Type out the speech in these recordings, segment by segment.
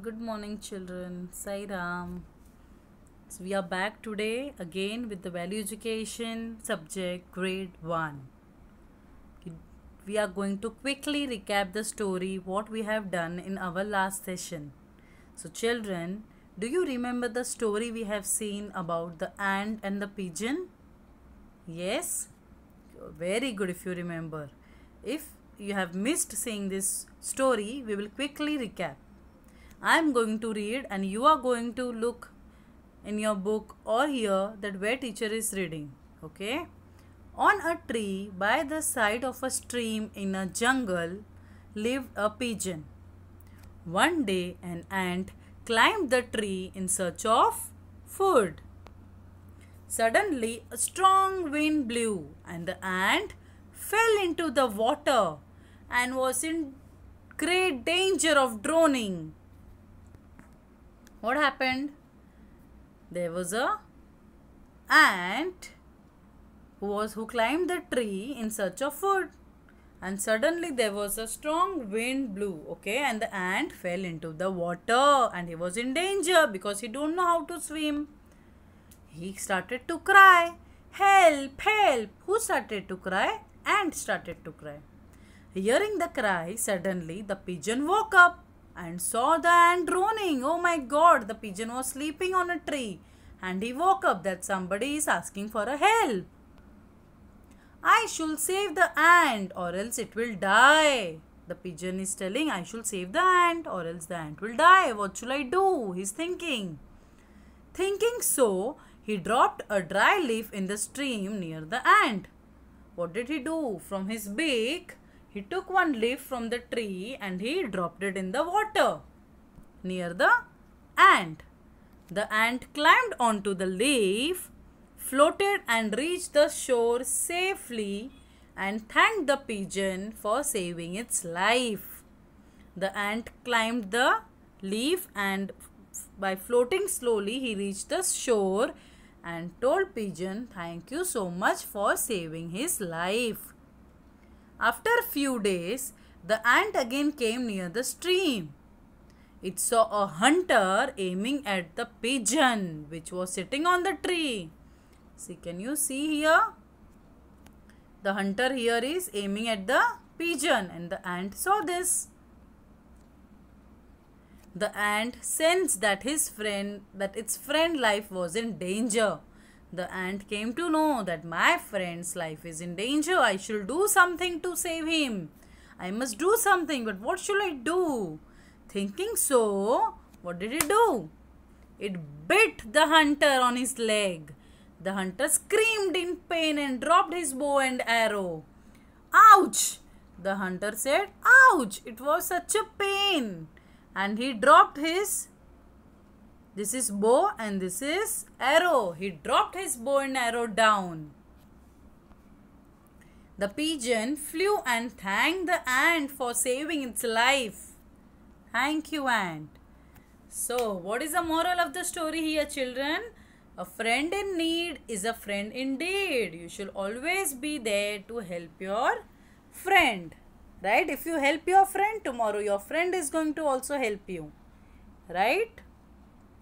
Good morning, children. Sai Ram. So we are back today again with the value education subject grade 1. We are going to quickly recap the story what we have done in our last session. So, children, do you remember the story we have seen about the ant and the pigeon? Yes? Very good if you remember. If you have missed seeing this story, we will quickly recap. I am going to read and you are going to look in your book or hear that where teacher is reading. Okay. On a tree by the side of a stream in a jungle lived a pigeon. One day an ant climbed the tree in search of food. Suddenly a strong wind blew and the ant fell into the water and was in great danger of drowning. What happened? There was a ant who was who climbed the tree in search of food and suddenly there was a strong wind blew okay and the ant fell into the water and he was in danger because he don't know how to swim he started to cry help help who started to cry ant started to cry hearing the cry suddenly the pigeon woke up and saw the ant droning. Oh my god, the pigeon was sleeping on a tree and he woke up that somebody is asking for a help. I shall save the ant or else it will die. The pigeon is telling, I shall save the ant or else the ant will die. What shall I do? He's thinking. Thinking so, he dropped a dry leaf in the stream near the ant. What did he do? From his beak, he took one leaf from the tree and he dropped it in the water near the ant. The ant climbed onto the leaf, floated and reached the shore safely and thanked the pigeon for saving its life. The ant climbed the leaf and by floating slowly he reached the shore and told pigeon thank you so much for saving his life. After few days, the ant again came near the stream. It saw a hunter aiming at the pigeon which was sitting on the tree. See, can you see here? The hunter here is aiming at the pigeon and the ant saw this. The ant sensed that his friend, that its friend life was in danger. The ant came to know that my friend's life is in danger. I shall do something to save him. I must do something, but what shall I do? Thinking so, what did it do? It bit the hunter on his leg. The hunter screamed in pain and dropped his bow and arrow. Ouch! The hunter said, Ouch! It was such a pain. And he dropped his this is bow and this is arrow. He dropped his bow and arrow down. The pigeon flew and thanked the ant for saving its life. Thank you, ant. So, what is the moral of the story here, children? A friend in need is a friend indeed. You should always be there to help your friend. Right? If you help your friend tomorrow, your friend is going to also help you. Right?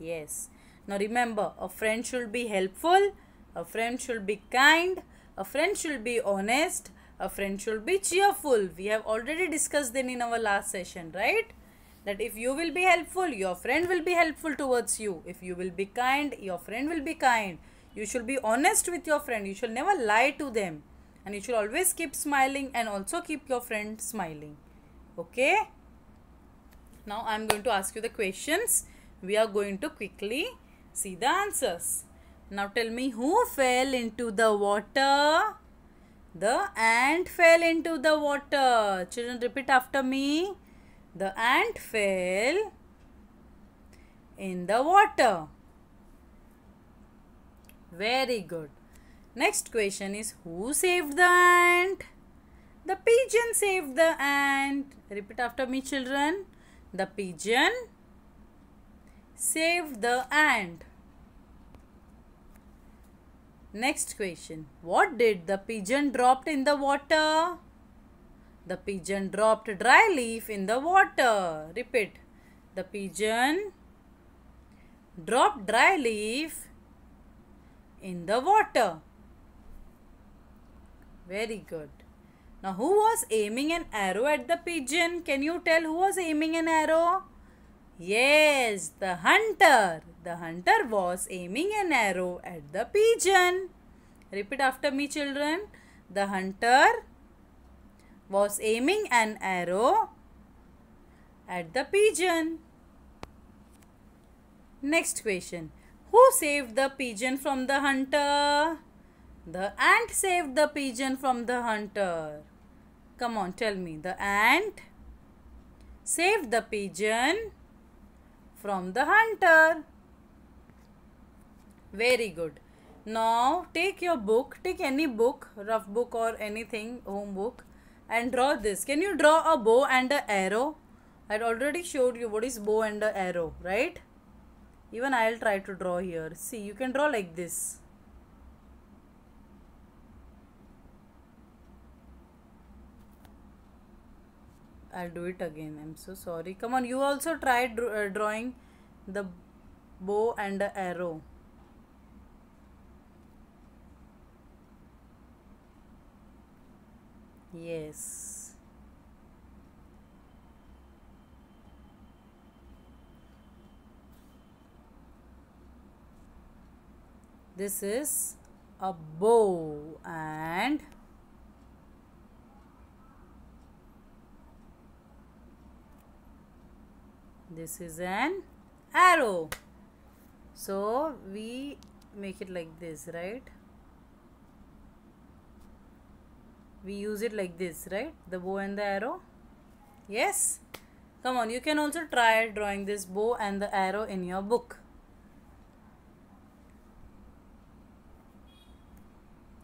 Yes. Now remember, a friend should be helpful, a friend should be kind, a friend should be honest, a friend should be cheerful. We have already discussed then in our last session, right? That if you will be helpful, your friend will be helpful towards you. If you will be kind, your friend will be kind. You should be honest with your friend. You should never lie to them. And you should always keep smiling and also keep your friend smiling. Okay? Now I am going to ask you the questions. We are going to quickly see the answers. Now tell me who fell into the water? The ant fell into the water. Children repeat after me. The ant fell in the water. Very good. Next question is who saved the ant? The pigeon saved the ant. Repeat after me children. The pigeon Save the ant. Next question. What did the pigeon dropped in the water? The pigeon dropped dry leaf in the water. Repeat. The pigeon dropped dry leaf in the water. Very good. Now who was aiming an arrow at the pigeon? Can you tell who was aiming an arrow? Yes, the hunter. The hunter was aiming an arrow at the pigeon. Repeat after me children. The hunter was aiming an arrow at the pigeon. Next question. Who saved the pigeon from the hunter? The ant saved the pigeon from the hunter. Come on, tell me. The ant saved the pigeon from the hunter. Very good. Now take your book, take any book, rough book or anything, home book and draw this. Can you draw a bow and a arrow? I already showed you what is bow and arrow, right? Even I will try to draw here. See, you can draw like this. I'll do it again. I'm so sorry. Come on, you also try uh, drawing the bow and the arrow. Yes. This is a bow and this is an arrow so we make it like this right we use it like this right the bow and the arrow yes come on you can also try drawing this bow and the arrow in your book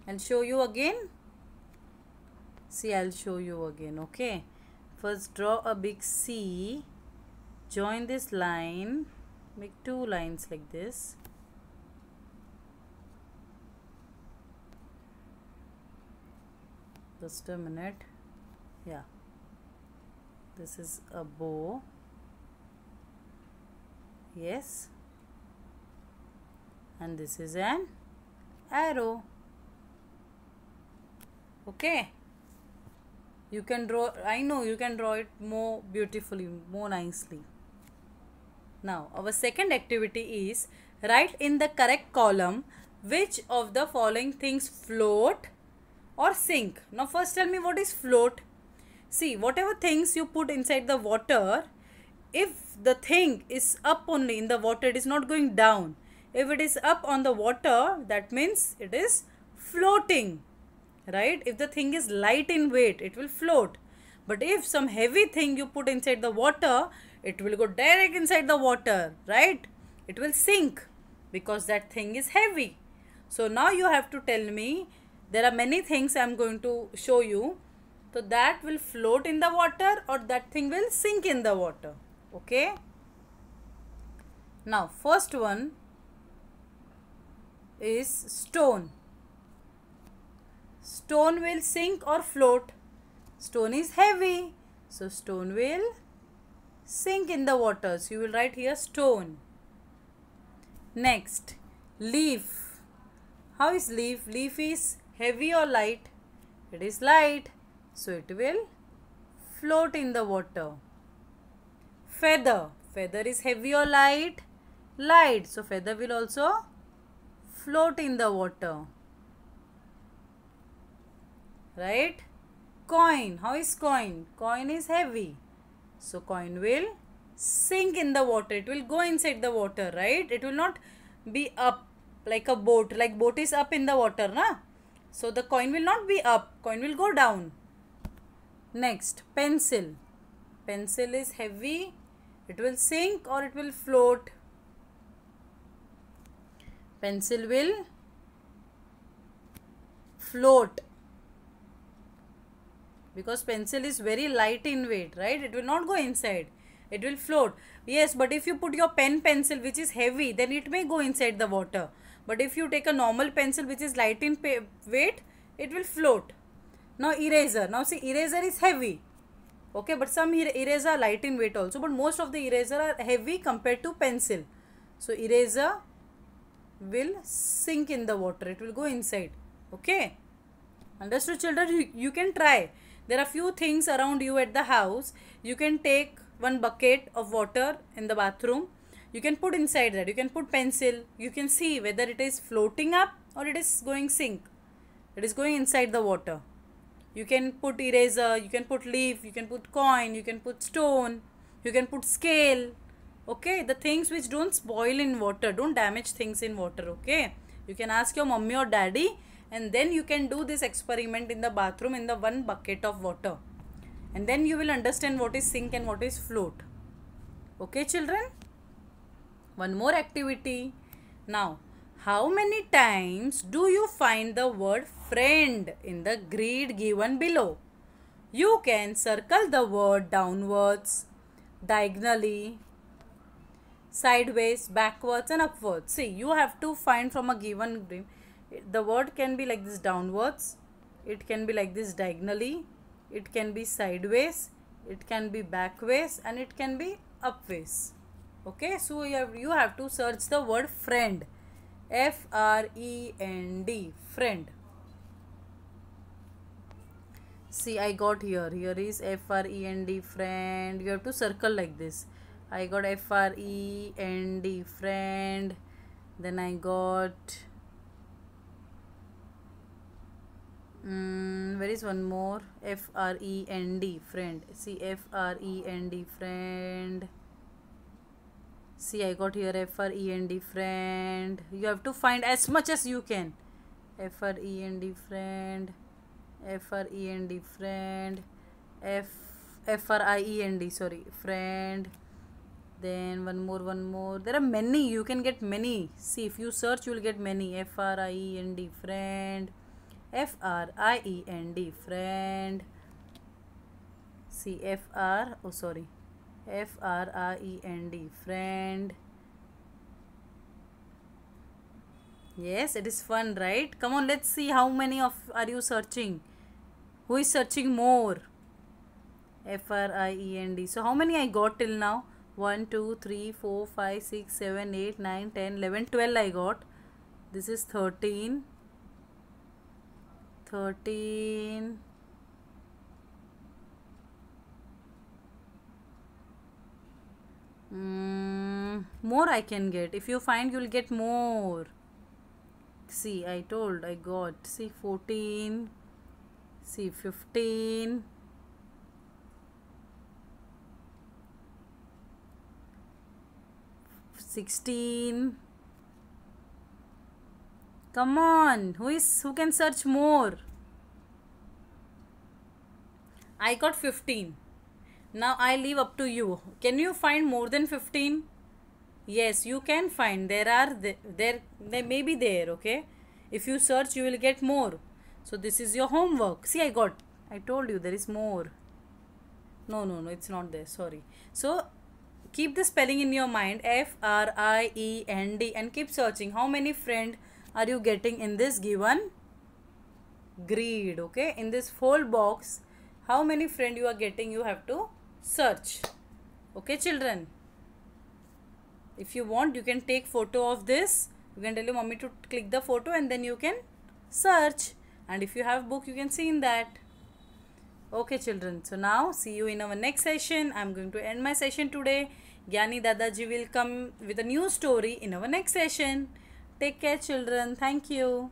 I'll show you again see I'll show you again okay first draw a big C join this line make two lines like this just a minute yeah this is a bow yes and this is an arrow okay you can draw i know you can draw it more beautifully more nicely now our second activity is write in the correct column which of the following things float or sink. Now first tell me what is float. See whatever things you put inside the water if the thing is up only in the water it is not going down. If it is up on the water that means it is floating right. If the thing is light in weight it will float. But if some heavy thing you put inside the water it will go direct inside the water right it will sink because that thing is heavy so now you have to tell me there are many things i am going to show you so that will float in the water or that thing will sink in the water okay now first one is stone stone will sink or float stone is heavy so stone will sink in the waters. You will write here stone. Next, leaf. How is leaf? Leaf is heavy or light? It is light. So it will float in the water. Feather. Feather is heavy or light? Light. So feather will also float in the water. Right? Coin. How is coin? Coin is heavy. So coin will sink in the water. It will go inside the water, right? It will not be up like a boat. Like boat is up in the water, na? So the coin will not be up. Coin will go down. Next, pencil. Pencil is heavy. It will sink or it will float. Pencil will float because pencil is very light in weight right it will not go inside it will float yes but if you put your pen pencil which is heavy then it may go inside the water but if you take a normal pencil which is light in weight it will float now eraser now see eraser is heavy okay but some er eraser are light in weight also but most of the eraser are heavy compared to pencil so eraser will sink in the water it will go inside okay understood children you, you can try there are few things around you at the house you can take one bucket of water in the bathroom you can put inside that you can put pencil you can see whether it is floating up or it is going sink it is going inside the water you can put eraser you can put leaf you can put coin you can put stone you can put scale okay the things which don't spoil in water don't damage things in water okay you can ask your mommy or daddy and then you can do this experiment in the bathroom in the one bucket of water and then you will understand what is sink and what is float okay children one more activity now how many times do you find the word friend in the grid given below you can circle the word downwards diagonally sideways backwards and upwards see you have to find from a given grid the word can be like this downwards it can be like this diagonally it can be sideways it can be backways and it can be upways okay so you have, you have to search the word friend f r e n d friend see i got here here is f r e n d friend you have to circle like this i got f r e n d friend then i got Mm, where is one more F R E N D friend see F R E N D friend see I got here F R E N D friend you have to find as much as you can F R E N D friend F R E N D friend F F R I E N D sorry friend then one more one more there are many you can get many see if you search you will get many F R I E N D friend F R I E N D friend. C F R oh sorry F R I E N D friend. Yes, it is fun, right? Come on, let's see how many of are you searching. Who is searching more? F R I E N D. So how many I got till now? 1, 2, 3, 4, 5, 6, 7, 8, 9, 10, 11, 12 I got. This is 13 thirteen mm, more I can get if you find you'll get more see I told I got see 14 see 15 16 Come on, who is who can search more? I got 15. Now I leave up to you. Can you find more than 15? Yes, you can find. There are there they may be there, okay? If you search you will get more. So this is your homework. See I got I told you there is more. No, no, no, it's not there. Sorry. So keep the spelling in your mind F R I E N D and keep searching. How many friend are you getting in this given greed okay in this whole box how many friend you are getting you have to search okay children if you want you can take photo of this you can tell your mommy to click the photo and then you can search and if you have book you can see in that okay children so now see you in our next session i'm going to end my session today gyani dadaji will come with a new story in our next session Take care children. Thank you.